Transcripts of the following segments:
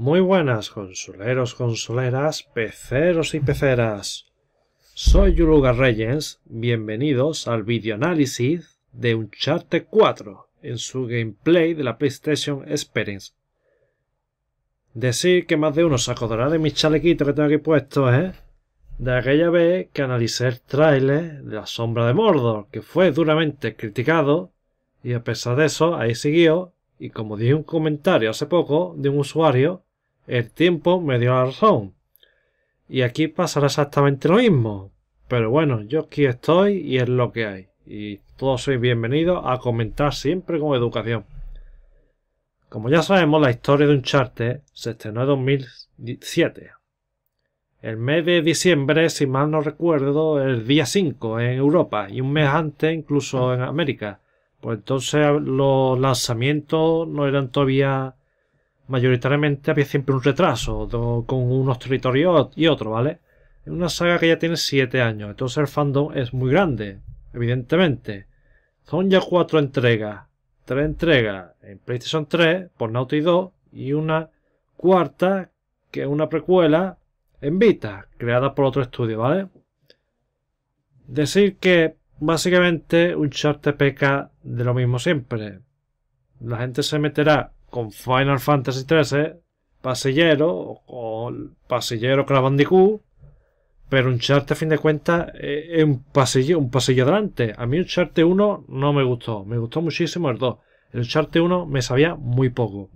Muy buenas, consuleros, consuleras, peceros y peceras. Soy Yuluga Reyes, bienvenidos al videoanálisis de Uncharted 4 en su gameplay de la PlayStation Experience. Decir que más de uno se acordará de mis chalequitos que tengo aquí puesto ¿eh? De aquella vez que analicé el de La Sombra de Mordor, que fue duramente criticado, y a pesar de eso, ahí siguió, y como dije un comentario hace poco de un usuario, el tiempo me dio la razón. Y aquí pasará exactamente lo mismo. Pero bueno, yo aquí estoy y es lo que hay. Y todos sois bienvenidos a comentar siempre con educación. Como ya sabemos, la historia de charter se estrenó en 2007. El mes de diciembre, si mal no recuerdo, el día 5 en Europa y un mes antes incluso en América. Pues entonces los lanzamientos no eran todavía mayoritariamente había siempre un retraso con unos territorios y otro, ¿vale? Es una saga que ya tiene 7 años, entonces el fandom es muy grande, evidentemente. Son ya 4 entregas, 3 entregas en PlayStation 3 por Naughty 2 y una cuarta que es una precuela en Vita, creada por otro estudio, ¿vale? Decir que básicamente un te peca de lo mismo siempre. La gente se meterá con Final Fantasy XIII, eh, pasillero, o, pasillero Crash pero un chart a fin de cuentas eh, es un pasillo, un pasillo adelante. A mí un charte 1 no me gustó, me gustó muchísimo el 2. El charte 1 me sabía muy poco.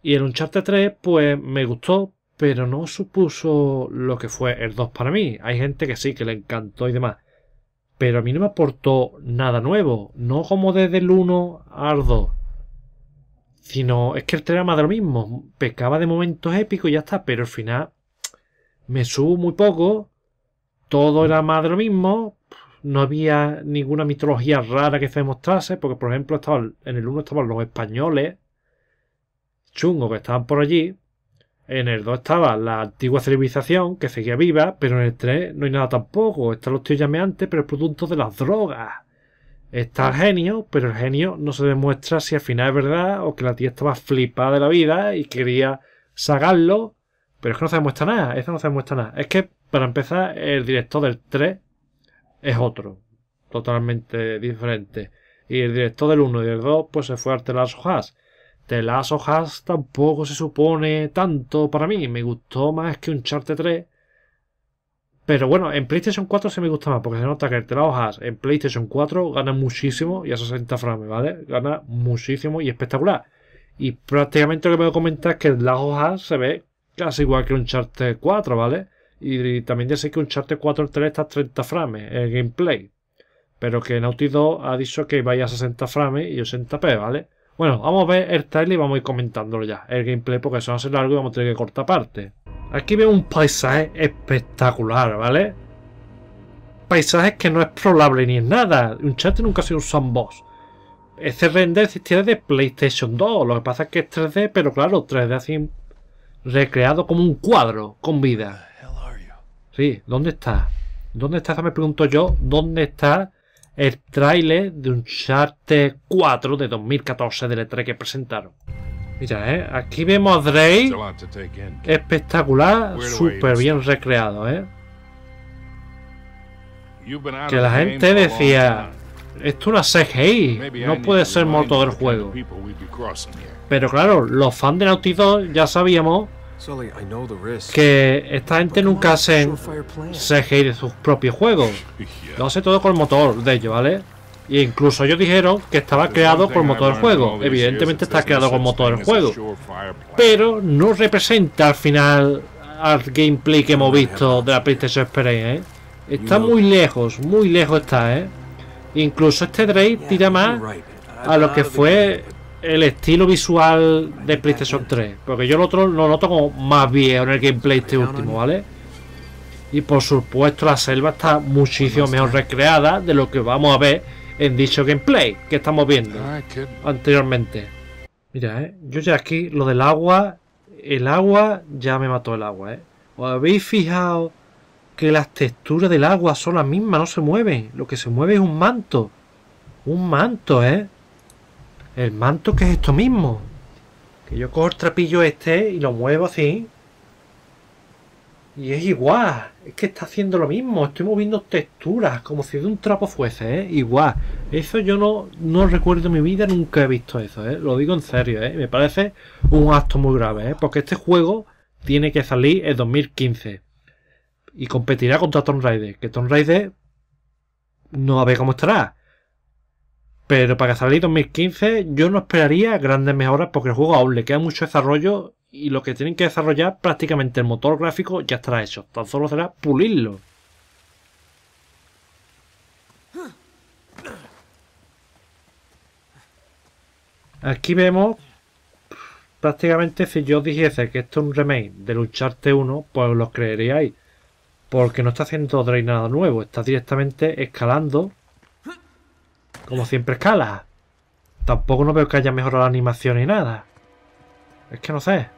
Y el Uncharted 3, pues me gustó, pero no supuso lo que fue el 2 para mí. Hay gente que sí, que le encantó y demás. Pero a mí no me aportó nada nuevo. No como desde el 1 al 2. Sino, es que el era más de lo mismo. Pecaba de momentos épicos y ya está, pero al final me subo muy poco. Todo era más de lo mismo. No había ninguna mitología rara que se demostrase, porque por ejemplo estaba en el 1 estaban los españoles, chungos que estaban por allí. En el 2 estaba la antigua civilización que seguía viva, pero en el 3 no hay nada tampoco. Están los tíos llameantes, pero el producto de las drogas. Está el ah. genio, pero el genio no se demuestra si al final es verdad o que la tía estaba flipada de la vida y quería sacarlo, pero es que no se demuestra nada, eso no se demuestra nada. Es que, para empezar, el director del 3 es otro, totalmente diferente. Y el director del 1 y del 2, pues se fue al hojas Hojas. las Hojas tampoco se supone tanto para mí, me gustó más que un Charte 3 pero bueno, en PlayStation 4 se me gusta más, porque se nota que el Hojas en PlayStation 4 gana muchísimo y a 60 frames, ¿vale? Gana muchísimo y espectacular. Y prácticamente lo que me comentar es que el hoja se ve casi igual que un Charter 4, ¿vale? Y, también ya sé que un Charter 4 el 3 está a 30 frames el gameplay. Pero que Naughty 2 ha dicho que vaya a 60 frames y 80p, ¿vale? Bueno, vamos a ver el trailer y vamos a ir comentándolo ya. El gameplay, porque eso va a ser largo y vamos a tener que cortar parte. Aquí veo un paisaje espectacular, ¿vale? Paisajes que no es probable ni es nada. Un chat nunca ha sido un sandbox. Este render existía de PlayStation 2. Lo que pasa es que es 3D, pero claro, 3D así recreado como un cuadro con vida. Sí, ¿dónde está? ¿Dónde está? Me pregunto yo, ¿dónde está el tráiler de un Uncharted 4 de 2014 del E3 que presentaron? Mira, ¿eh? aquí vemos a Drake espectacular, súper bien recreado, ¿eh? Que la gente decía, esto es una CGI, no puede ser moto del juego. Pero claro, los fans de Naughty ya sabíamos que esta gente nunca hace CGI de sus propios juegos. Lo hace todo con el motor de ellos, ¿vale? Y e incluso ellos dijeron que estaba creado por motor del juego. Evidentemente está creado con motor del juego. Pero no representa al final al gameplay que hemos visto de la PlayStation Experience. ¿eh? Está muy lejos, muy lejos está. ¿eh? Incluso este Drake tira más a lo que fue el estilo visual de PlayStation 3. Porque yo lo otro lo noto como más viejo en el gameplay este último, ¿vale? Y por supuesto la selva está muchísimo mejor recreada de lo que vamos a ver en dicho gameplay que estamos viendo ah, anteriormente. Mira, eh, yo ya aquí lo del agua, el agua ya me mató el agua. ¿eh? ¿Os habéis fijado que las texturas del agua son las mismas, no se mueven? Lo que se mueve es un manto. Un manto, ¿eh? El manto que es esto mismo. Que yo cojo el trapillo este y lo muevo así y es igual, es que está haciendo lo mismo, estoy moviendo texturas, como si de un trapo fuese, ¿eh? Igual. Eso yo no, no recuerdo en mi vida, nunca he visto eso, ¿eh? Lo digo en serio, ¿eh? Me parece un acto muy grave, ¿eh? Porque este juego tiene que salir en 2015. Y competirá contra Tomb Raider, que Tomb Raider no a ver cómo estará. Pero para que salga en 2015 yo no esperaría grandes mejoras porque el juego aún le queda mucho desarrollo y lo que tienen que desarrollar prácticamente el motor gráfico ya estará hecho. Tan solo será pulirlo. Aquí vemos prácticamente si yo dijese que esto es un remake de Lucharte 1, pues lo creeríais. Porque no está haciendo drain nada nuevo, está directamente escalando como siempre escala. Tampoco no veo que haya mejorado la animación ni nada. Es que no sé.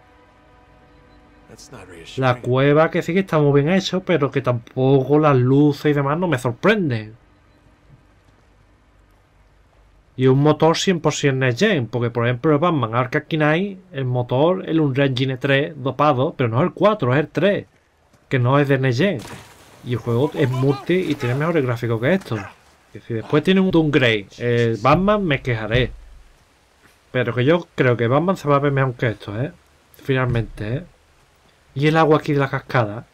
La cueva que sí que está muy bien hecho, pero que tampoco las luces y demás no me sorprenden. Y un motor 100% Next porque por ejemplo Batman no hay el motor, es un Engine 3 dopado, pero no es el 4, es el 3, que no es de Next Y el juego es multi y tiene mejores gráficos que esto. Y si después tiene un downgrade, el Batman me quejaré. Pero que yo creo que Batman se va a ver mejor que esto, ¿eh? Finalmente, ¿eh? Y el agua aquí de la cascada.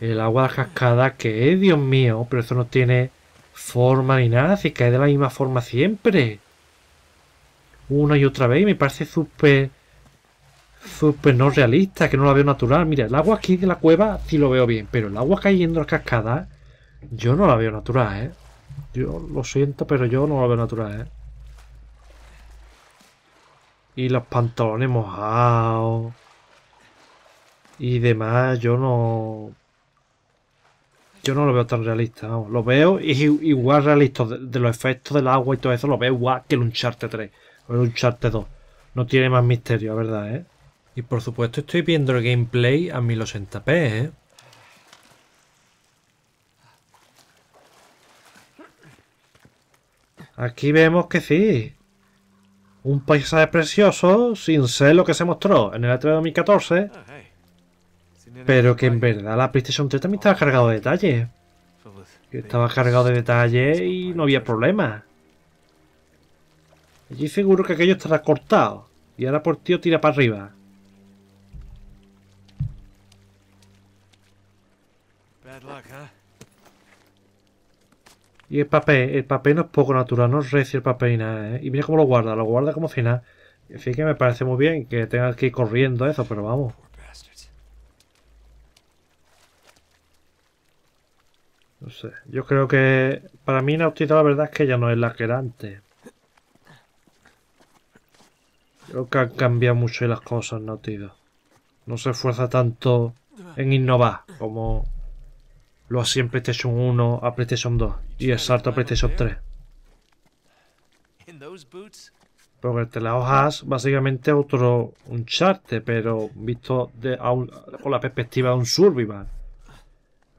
El agua de la cascada que es, eh, Dios mío, pero eso no tiene forma ni nada, si cae de la misma forma siempre. Una y otra vez, y me parece súper, súper no realista, que no la veo natural. Mira, el agua aquí de la cueva sí lo veo bien, pero el agua cayendo a la cascada, yo no la veo natural, ¿eh? Yo lo siento, pero yo no la veo natural, ¿eh? Y los pantalones mojados y demás, yo no. Yo no lo veo tan realista, vamos. Lo veo igual realista de, los efectos del agua y todo eso, lo veo igual que el Uncharted 3 o el Uncharted 2. No tiene más misterio, la verdad, ¿eh? Y por supuesto estoy viendo el gameplay a 1080p, ¿eh? Aquí vemos que sí. Un paisaje precioso sin ser lo que se mostró en el a 3 2014. Pero que en verdad la PlayStation 3 también estaba cargado de detalles. Pues, pues, estaba cargado de detalles pues, y no había problema. Allí seguro que aquello estará cortado. Y ahora por tío tira para arriba. Y el papel, el papel no es poco natural, no es recio el papel y nada, ¿eh? Y mira cómo lo guarda, lo guarda como si nada. En fin, que me parece muy bien que tenga que ir corriendo eso, pero vamos. No sé. Yo creo que para mí Nautita la verdad es que ya no es la que era antes. Creo que han cambiado mucho las cosas Nautilus No se esfuerza tanto en innovar como lo hacía en PlayStation 1 a PlayStation 2 y el salto a PlayStation 3. Porque te las hojas básicamente otro un charte, pero visto de, con la perspectiva de un survival.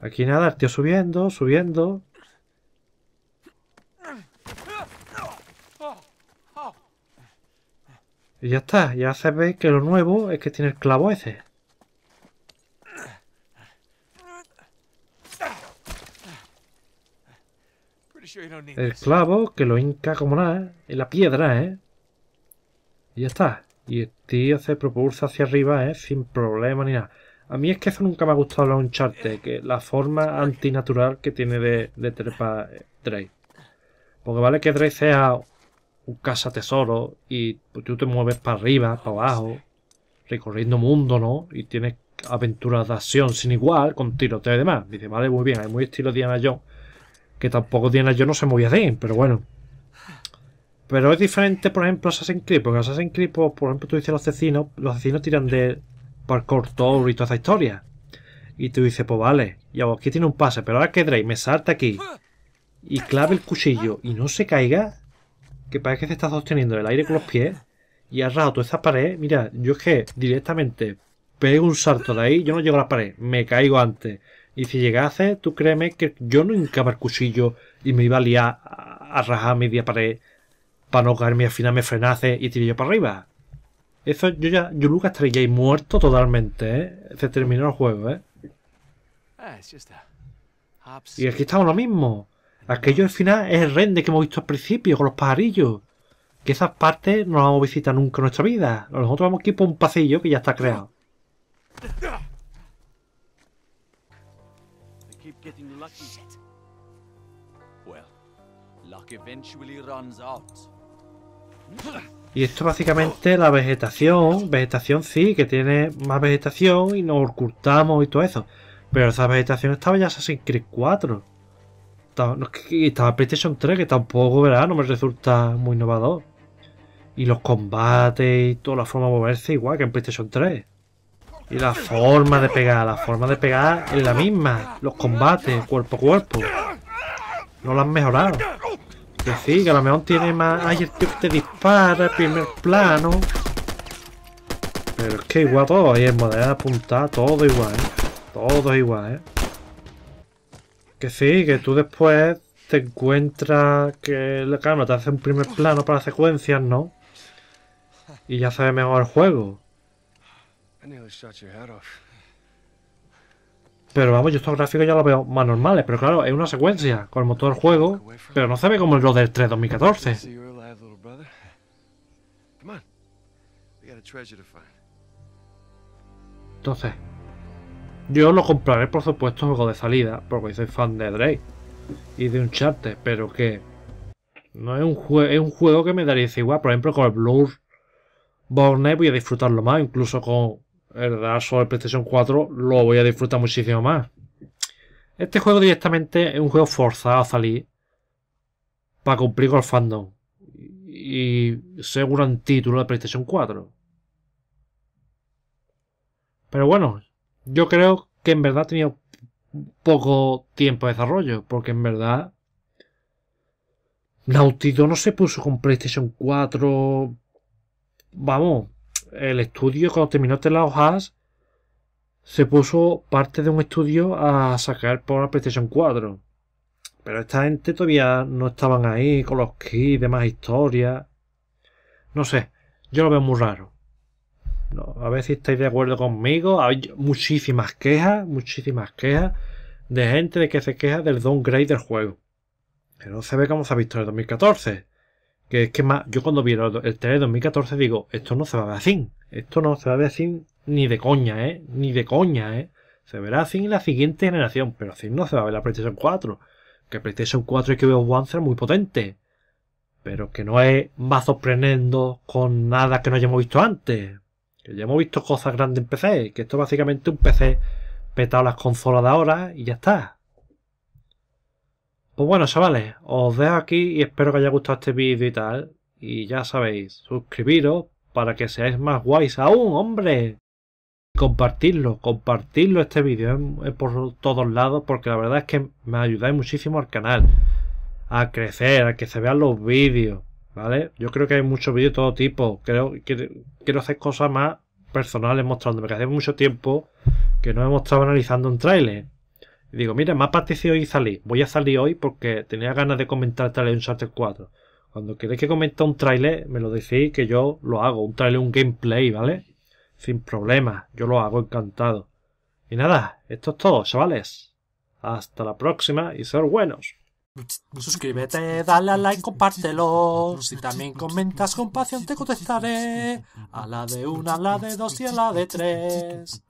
Aquí nada, el tío subiendo, subiendo. Y ya está, ya ve que lo nuevo es que tiene el clavo ese. El clavo que lo hinca como nada, en la piedra, ¿eh? Y ya está. Y el tío se propulsa hacia arriba, ¿eh? Sin problema ni nada. A mí es que eso nunca me ha gustado la Uncharted, que la forma antinatural que tiene de, de trepar eh, Drake. Porque vale que Drake sea un casa tesoro y pues, tú te mueves para arriba, para abajo, recorriendo mundo, ¿no? Y tienes aventuras de acción sin igual, con tiroteo y demás. Dice, vale, muy bien, hay muy estilo Diana Jones. Que tampoco Diana Jones no se movía bien, pero bueno. Pero es diferente, por ejemplo, Assassin's Creed, porque Assassin's Creed, pues, por, ejemplo, tú dices los asesinos, los asesinos tiran de, parkour tour y toda esa historia. Y tú dices, pues vale, ya aquí tiene un pase, pero ahora que y me salta aquí y clave el cuchillo y no se caiga, que parece que se está sosteniendo el aire con los pies y ha rajado toda esa pared. Mira, yo es que directamente pego un salto de ahí, yo no llego a la pared, me caigo antes. Y si llegase, tú créeme que yo no hincaba el cuchillo y me iba a liar a, rajar media pared para no caerme al final me frenase y tiré yo para arriba. Eso yo ya, yo Lucas estaría ahí muerto totalmente, ¿eh? Se terminó el juego, ¿eh? Ah, y aquí estamos lo mismo. Aquello al final es el rende que hemos visto al principio con los pajarillos. Que esas partes no las vamos a visitar nunca en nuestra vida. Nosotros vamos aquí por un pasillo que ya está creado. Y esto básicamente la vegetación, vegetación sí, que tiene más vegetación y nos ocultamos y todo eso. Pero esa vegetación estaba ya Assassin's Creed 4. Estaba, en PlayStation 3, que tampoco, ¿verdad? No me resulta muy innovador. Y los combates y toda la forma de moverse igual que en PlayStation 3. Y la forma de pegar, la forma de pegar es la misma. Los combates, cuerpo a cuerpo. No lo han mejorado. Que sí, que a lo mejor tiene más... Ay, el tío que te dispara, primer plano. Pero es que igual todo ahí en de apuntar, todo igual, ¿eh? Todo igual, ¿eh? Que sí, que tú después te encuentras que la cámara te hace un primer plano para secuencias, ¿no? Y ya sabes mejor el juego. Pero vamos, yo estos gráficos ya los veo más normales, pero claro, es una secuencia con el motor juego, pero no se ve como el lo del 3 2014. Entonces, yo lo compraré por supuesto juego de salida, porque soy fan de Drake y de un Uncharted, pero que no es un, juego, es un juego que me daría igual, por ejemplo con el Blur Borne voy a disfrutarlo más, incluso con el Dark PlayStation 4 lo voy a disfrutar muchísimo más. Este juego directamente es un juego forzado a salir para cumplir con el fandom y seguro en título de PlayStation 4. Pero bueno, yo creo que en verdad tenido poco tiempo de desarrollo, porque en verdad Nautilus no se puso con PlayStation 4. Vamos, el estudio, cuando terminó las hojas, se puso parte de un estudio a sacar por la PlayStation 4. Pero esta gente todavía no estaban ahí con los kits y demás historias. No sé, yo lo veo muy raro. a ver si estáis de acuerdo conmigo. Hay muchísimas quejas, muchísimas quejas de gente que se queja del downgrade del juego. Pero no se ve cómo se ha visto en el 2014. Que es que más, yo cuando vi el tele 2014 digo, esto no se va a ver así. Esto no se va a ver así ni de coña, ¿eh? Ni de coña, ¿eh? Se verá así en la siguiente generación, pero así no se va a ver la PlayStation 4. Que PlayStation 4 y que veo One será muy potente. Pero que no es, más sorprendendo con nada que no hayamos visto antes. Que ya hemos visto cosas grandes en PC. Que esto es básicamente un PC petado las consolas de ahora y ya está. Pues bueno, chavales, os dejo aquí y espero que haya gustado este vídeo y tal. Y ya sabéis, suscribiros para que seáis más guays aún, hombre. Compartirlo, compartirlo este vídeo eh, por todos lados porque la verdad es que me ayudáis muchísimo al canal. A crecer, a que se vean los vídeos, ¿vale? Yo creo que hay muchos vídeos de todo tipo. Creo que quiero hacer cosas más personales mostrándome que hace mucho tiempo que no hemos estado analizando un tráiler. Y digo, mira, me ha hoy salí. Voy a salir hoy porque tenía ganas de comentar tal un Charter 4. Cuando queréis que comente un trailer, me lo decís que yo lo hago. Un trailer, un gameplay, ¿vale? Sin problema. Yo lo hago encantado. Y nada, esto es todo, chavales. Hasta la próxima y ser buenos. Suscríbete, dale a like, compártelo. Si también comentas con pasión, te contestaré. A la de una, a la de dos y a la de tres.